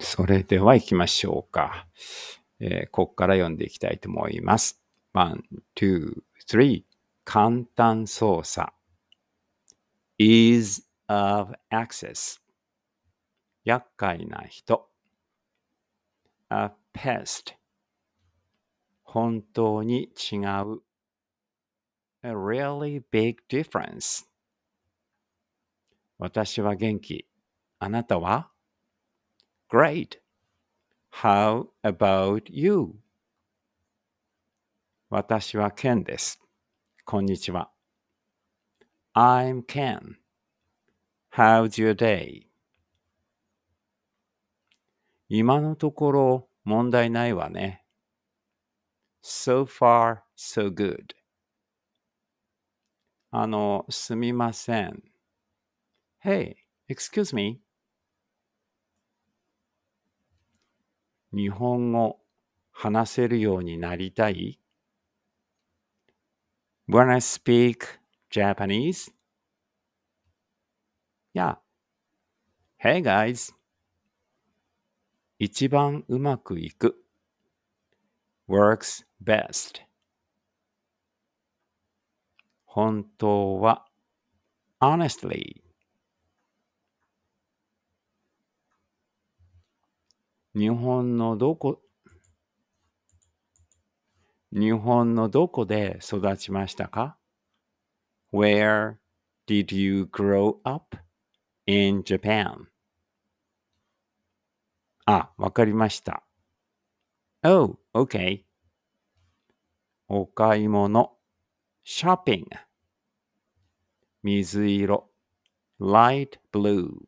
それでは行きましょうか。えー、ここから読んでいきたいと思います。1、2、3簡単操作 ease of access 厄介な人 a pest 本当に違う a really big difference 私は元気あなたは Great. How about you? 私はケンです。こんにちは。I'm Ken. How's your day? 今のところ問題ないわね。So far, so good. あの、すみません。Hey, excuse me. 日本語話せるようになりたい ?When I speak Japanese? Yeah. Hey guys. 一番うまくいく works best 本当は honestly 日本のどこ、日本のどこで育ちましたか ?Where did you grow up in Japan? あ、わかりました。Oh, okay. お買い物、ショッピング。水色、light blue。